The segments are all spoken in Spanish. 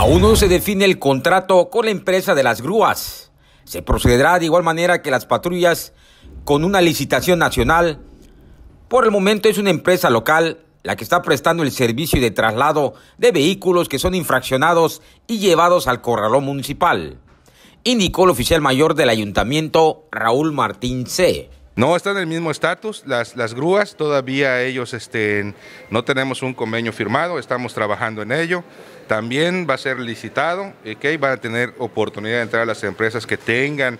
Aún no se define el contrato con la empresa de las grúas. Se procederá de igual manera que las patrullas con una licitación nacional. Por el momento es una empresa local la que está prestando el servicio de traslado de vehículos que son infraccionados y llevados al corralón municipal, indicó el oficial mayor del ayuntamiento Raúl Martín C. No, están en el mismo estatus, las, las grúas, todavía ellos este, no tenemos un convenio firmado, estamos trabajando en ello. También va a ser licitado, okay, van a tener oportunidad de entrar a las empresas que tengan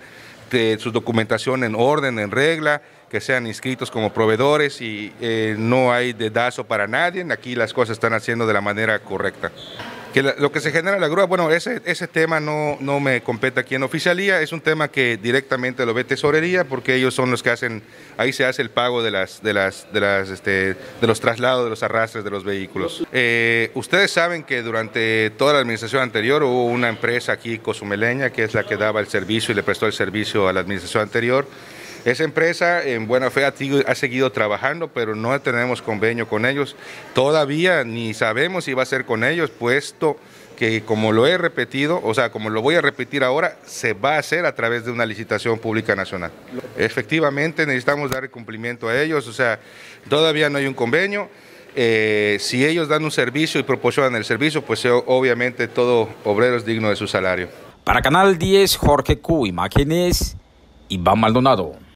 eh, su documentación en orden, en regla, que sean inscritos como proveedores y eh, no hay dedazo para nadie. Aquí las cosas están haciendo de la manera correcta que lo que se genera en la grúa, bueno, ese, ese tema no, no me compete aquí en oficialía, es un tema que directamente lo ve tesorería porque ellos son los que hacen, ahí se hace el pago de las, de las, las, este, de los traslados, de los arrastres de los vehículos. Eh, ustedes saben que durante toda la administración anterior hubo una empresa aquí cozumeleña que es la que daba el servicio y le prestó el servicio a la administración anterior esa empresa en buena fe ha, seguido trabajando, pero no tenemos convenio con ellos. Todavía ni sabemos si va a ser con ellos, puesto que como lo he repetido, o sea, como lo voy a repetir ahora, se va a hacer a través de una licitación pública nacional. Efectivamente necesitamos dar cumplimiento a ellos, o sea, todavía no hay un convenio. Eh, si ellos dan un servicio y proporcionan el servicio, pues eh, obviamente todo obrero es digno de su salario. Para Canal 10, Jorge Q, imágenes Iván Maldonado.